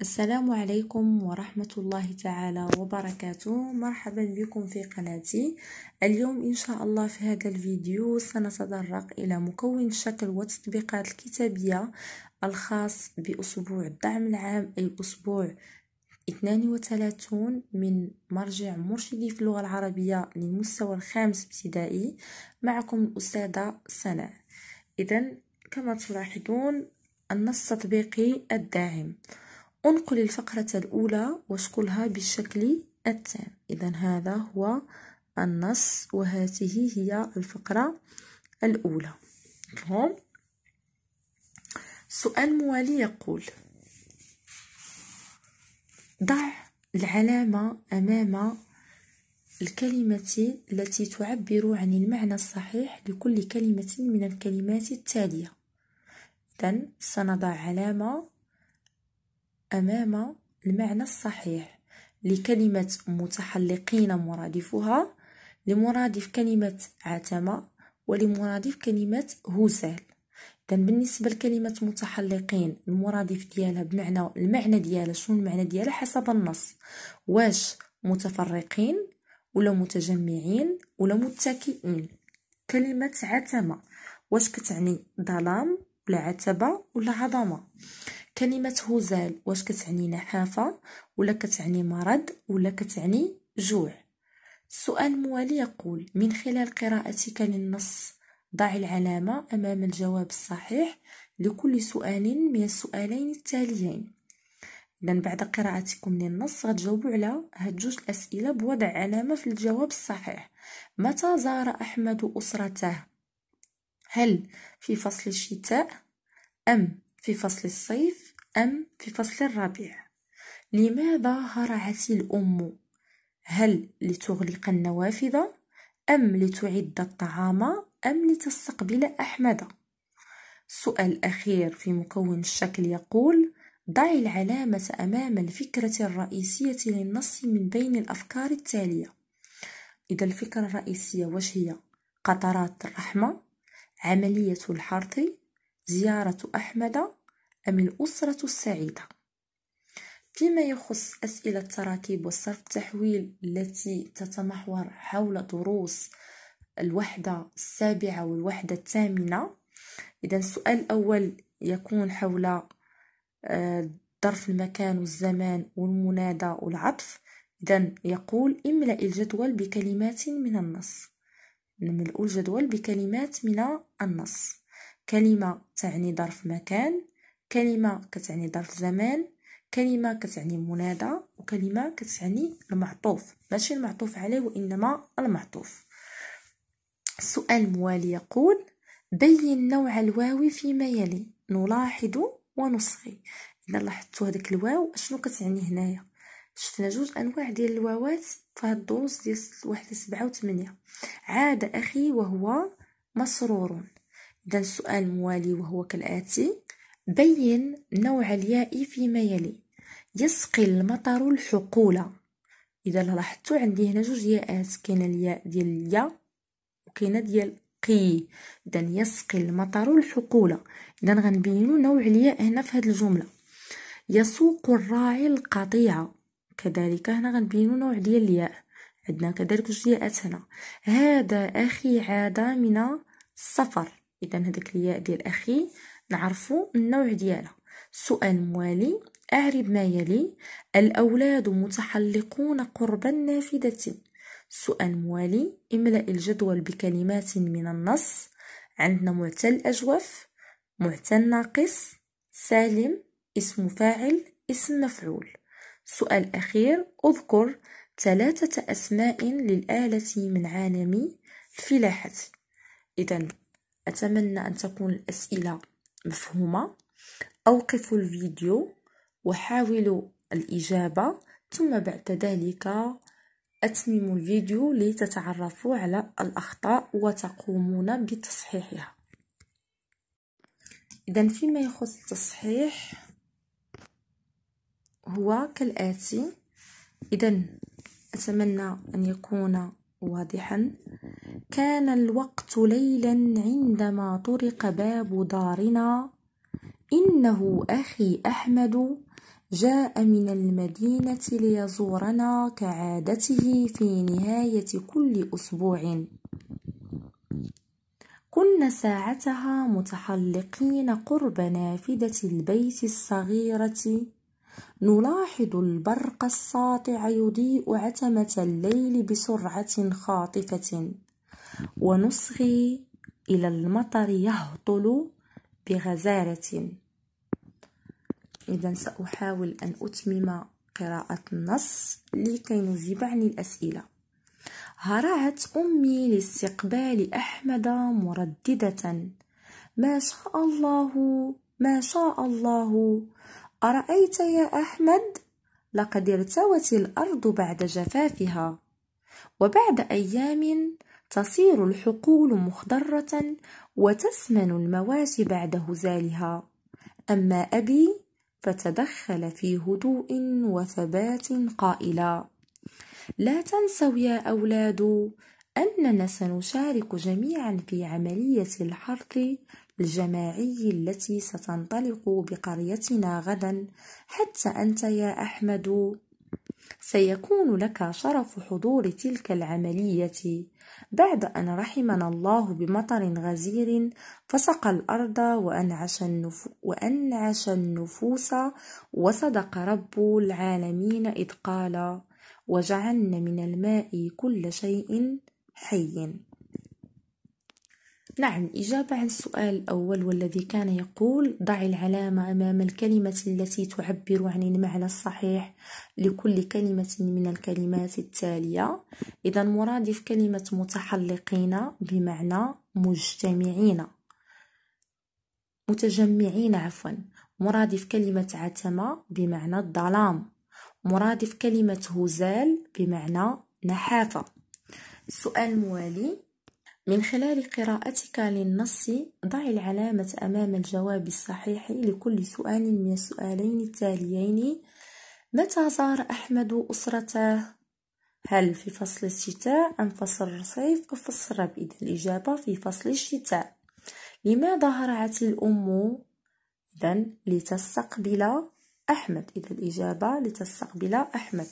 السلام عليكم ورحمة الله تعالى وبركاته مرحبا بكم في قناتي اليوم إن شاء الله في هذا الفيديو سنتطرق إلى مكون الشكل والتطبيقات الكتابية الخاص بأسبوع الدعم العام أي أسبوع 32 من مرجع مرشدي في اللغة العربية للمستوى الخامس ابتدائي معكم الأستاذة سناء إذا كما تلاحظون النص التطبيقي الداعم أنقل الفقرة الأولى واشقلها بالشكل التام إذا هذا هو النص وهذه هي الفقرة الأولى مفهوم السؤال الموالي يقول ضع العلامة أمام الكلمة التي تعبر عن المعنى الصحيح لكل كلمة من الكلمات التالية إذن سنضع علامة أمام المعنى الصحيح لكلمة متحلقين مرادفها لمرادف كلمة عتمة ولمرادف كلمة هوسال إذا بالنسبة لكلمة متحلقين المرادف ديالها بمعنى المعنى ديالها شنو المعنى ديالها حسب النص واش متفرقين ولا متجمعين ولا متكئين كلمة عتمة واش كتعني ظلام ولا عتبة ولا عظمة كلمة هزال واش كتعني نحافة ولا كتعني مرض ولا كتعني جوع السؤال الموالي يقول من خلال قراءتك للنص ضع العلامة أمام الجواب الصحيح لكل سؤال من السؤالين التاليين إذن بعد قراءتكم للنص غتجاوبوا على هاد جوج الأسئلة بوضع علامة في الجواب الصحيح متى زار أحمد أسرته؟ هل في فصل الشتاء أم في فصل الصيف أم في فصل الربيع لماذا هرعت الأم هل لتغلق النوافذ أم لتعد الطعام أم لتستقبل أحمد السؤال الأخير في مكون الشكل يقول ضع العلامة أمام الفكرة الرئيسية للنص من بين الأفكار التالية إذا الفكرة الرئيسية واش هي قطرات الرحمة عملية الحرث زيارة أحمد أم الأسرة السعيدة؟ فيما يخص أسئلة التراكيب والصرف التحويل التي تتمحور حول دروس الوحدة السابعة والوحدة الثامنة إذا السؤال الأول يكون حول آه، ظرف المكان والزمان والمنادى والعطف إذا يقول املأ الجدول بكلمات من النص نملأ الجدول بكلمات من النص كلمة تعني ظرف مكان كلمة كتعني ظرف زمان كلمة كتعني منادى وكلمة كتعني المعطوف ماشي المعطوف عليه وإنما المعطوف السؤال الموالي يقول بين نوع الواو فيما يلي نلاحظ ونصغي إذا لاحظتوا هذاك الواو أشنو كتعني هنايا شفنا جوج أنواع ديال الواوات في الدروس ديال واحد سبعة وثمانية عاد أخي وهو مسرور إذا السؤال الموالي وهو كالآتي بين نوع الياء فيما يلي يسقي المطر الحقول اذا لاحظتوا عندي هنا جوج ياءات كاينه الياء ديال اليا وكاينه ديال قي اذا يسقي المطر الحقول اذا غنبينوا نوع الياء هنا في هذه الجمله يسوق الراعي القطيع كذلك هنا غنبينوا نوع ديال الياء عندنا كذلك جوج ياءات هنا هذا اخي عاد من السفر اذا هذيك الياء ديال اخي نعرفوا النوع ديالها سؤال موالي أعرب ما يلي الأولاد متحلقون قرب النافذة سؤال موالي املأ الجدول بكلمات من النص عندنا معتل أجوف معتل ناقص سالم اسم فاعل اسم مفعول سؤال أخير أذكر ثلاثة أسماء للآلة من عالم الفلاحة إذا أتمنى أن تكون الأسئلة مفهومة أوقفوا الفيديو وحاولوا الإجابة ثم بعد ذلك أتمموا الفيديو لتتعرفوا على الأخطاء وتقومون بتصحيحها إذا فيما يخص التصحيح هو كالآتي إذا أتمنى أن يكون واضحا كان الوقت ليلا عندما طرق باب دارنا انه اخي احمد جاء من المدينه ليزورنا كعادته في نهايه كل اسبوع كنا ساعتها متحلقين قرب نافذه البيت الصغيره نلاحظ البرق الساطع يضيء عتمة الليل بسرعة خاطفة ونصغي إلى المطر يهطل بغزارة إذا سأحاول أن أتمم قراءة النص لكي نجيب عن الأسئلة هرعت أمي لاستقبال أحمد مرددة ما شاء الله ما شاء الله أرأيت يا أحمد لقد ارتوت الأرض بعد جفافها وبعد أيام تصير الحقول مخضرة وتسمن المواشي بعد هزالها أما أبي فتدخل في هدوء وثبات قائلا لا تنسوا يا أولاد أننا سنشارك جميعا في عملية الحرث الجماعي التي ستنطلق بقريتنا غدا حتى أنت يا أحمد سيكون لك شرف حضور تلك العملية بعد أن رحمنا الله بمطر غزير فسق الأرض وأنعش, النف... وأنعش النفوس وصدق رب العالمين إذ قال وجعلنا من الماء كل شيء حي نعم إجابة عن السؤال الأول والذي كان يقول ضع العلامة أمام الكلمة التي تعبر عن المعنى الصحيح لكل كلمة من الكلمات التالية إذا مرادف كلمة متحلقين بمعنى مجتمعين متجمعين عفوا مرادف كلمة عتمة بمعنى الظلام مرادف كلمة هزال بمعنى نحافة السؤال الموالي من خلال قراءتك للنص، ضع العلامة أمام الجواب الصحيح لكل سؤال من السؤالين التاليين: متى زار أحمد أسرته؟ هل في فصل الشتاء أم فصل الصيف؟ فصل الربيع إذا الإجابة في فصل الشتاء لماذا هرعت الأم؟ إذا لتستقبل أحمد إذا الإجابة لتستقبل أحمد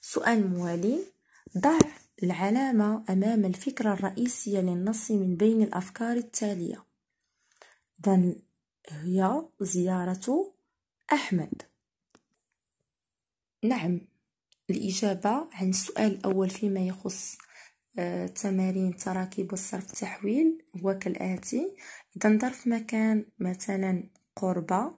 سؤال موالي ضع العلامة أمام الفكرة الرئيسية للنص من بين الأفكار التالية إذن هي زيارة أحمد نعم الإجابة عن السؤال الأول فيما يخص آه، تمارين تراكيب الصرف التحويل هو كالآتي إذا ظرف مكان مثلا قربة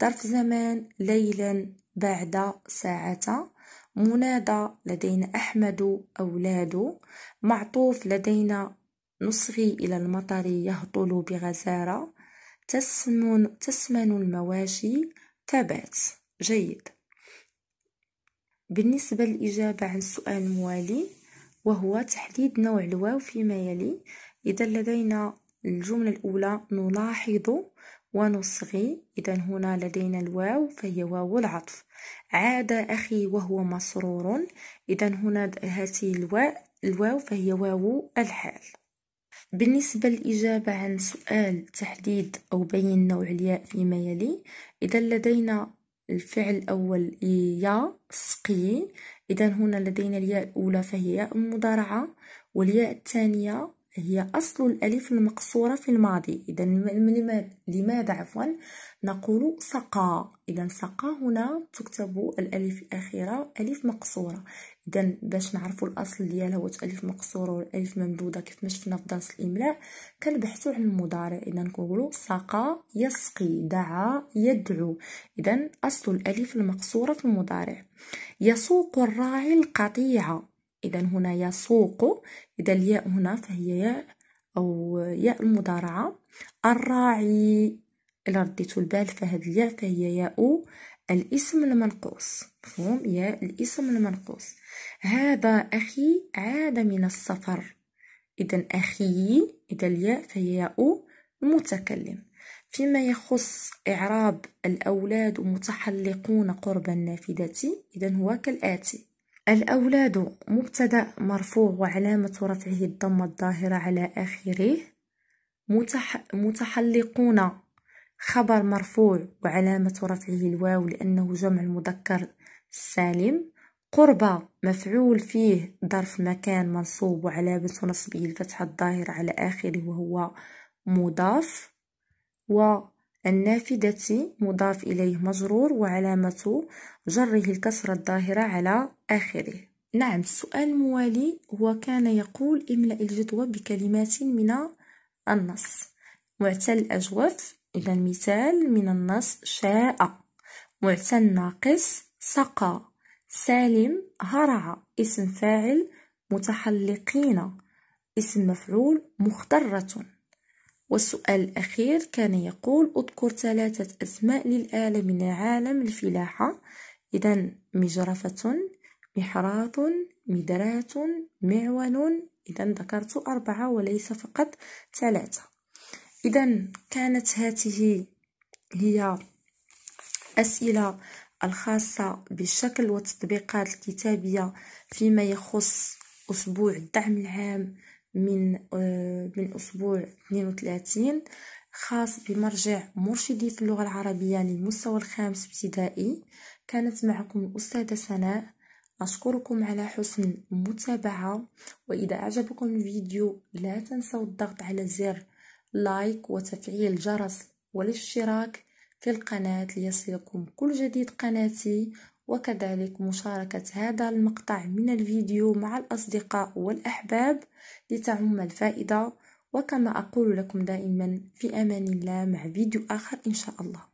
ظرف زمان ليلا بعد ساعة منادى لدينا أحمد أولاد معطوف لدينا نصغي إلى المطر يهطل بغزارة تسمن, تسمن المواشي تبات جيد بالنسبة للإجابة عن السؤال الموالي وهو تحديد نوع الواو فيما يلي إذا لدينا الجملة الأولى نلاحظ ونصغي إذا هنا لدينا الواو فهي واو العطف عاد أخي وهو مسرور إذا هنا هاتي الواو فهي واو الحال بالنسبة للإجابة عن سؤال تحديد أو بين نوع الياء فيما يلي إذا لدينا الفعل الأول يا سقي إذا هنا لدينا الياء الأولى فهي ياء المضارعة والياء الثانية هي أصل الألف المقصورة في الماضي إذا لماذا عفوا نقول سقى إذا سقى هنا تكتب الألف الأخيرة ألف مقصورة إذا باش نعرفوا الأصل ديالها واش ألف مقصورة والألف ممدودة كيف ما شفنا في درس الإملاء كنبحثوا على المضارع إذا نقولوا سقى يسقي دعا يدعو إذا أصل الألف المقصورة في المضارع يسوق الراعي القطيعة إذا هنا يسوق إذا الياء هنا فهي ياء أو ياء المضارعة الراعي إلا رديتو البال فهاد الياء فهي ياء الاسم المنقوص مفهوم ياء الاسم المنقوص هذا أخي عاد من السفر إذا أخي إذا الياء فهي ياء المتكلم فيما يخص إعراب الأولاد متحلقون قرب النافذة إذا هو كالآتي الأولاد مبتدأ مرفوع وعلامة رفعه الضمة الظاهرة على آخره متح متحلقون خبر مرفوع وعلامة رفعه الواو لأنه جمع المذكر السالم قرب مفعول فيه ظرف مكان منصوب وعلامة نصبه الفتحة الظاهرة على آخره وهو مضاف و النافذة مضاف إليه مجرور وعلامة جره الكسرة الظاهرة على آخره نعم السؤال الموالي هو كان يقول املأ الجدوى بكلمات من النص معتل الأجوف إذا المثال من النص شاء معتل ناقص سقى سالم هرع اسم فاعل متحلقين اسم مفعول مخترة والسؤال الأخير كان يقول أذكر ثلاثة أسماء للآلة من عالم الفلاحة إذا مجرفة محراث مدرات معول إذا ذكرت أربعة وليس فقط ثلاثة إذا كانت هذه هي أسئلة الخاصة بالشكل والتطبيقات الكتابية فيما يخص أسبوع الدعم العام من آه، من أسبوع 32 خاص بمرجع مرشدي في اللغة العربية للمستوى الخامس ابتدائي كانت معكم الأستاذة سناء أشكركم على حسن المتابعة وإذا أعجبكم الفيديو لا تنسوا الضغط على زر لايك وتفعيل الجرس والاشتراك في القناة ليصلكم كل جديد قناتي وكذلك مشاركة هذا المقطع من الفيديو مع الأصدقاء والأحباب لتعم الفائدة وكما أقول لكم دائما في أمان الله مع فيديو آخر إن شاء الله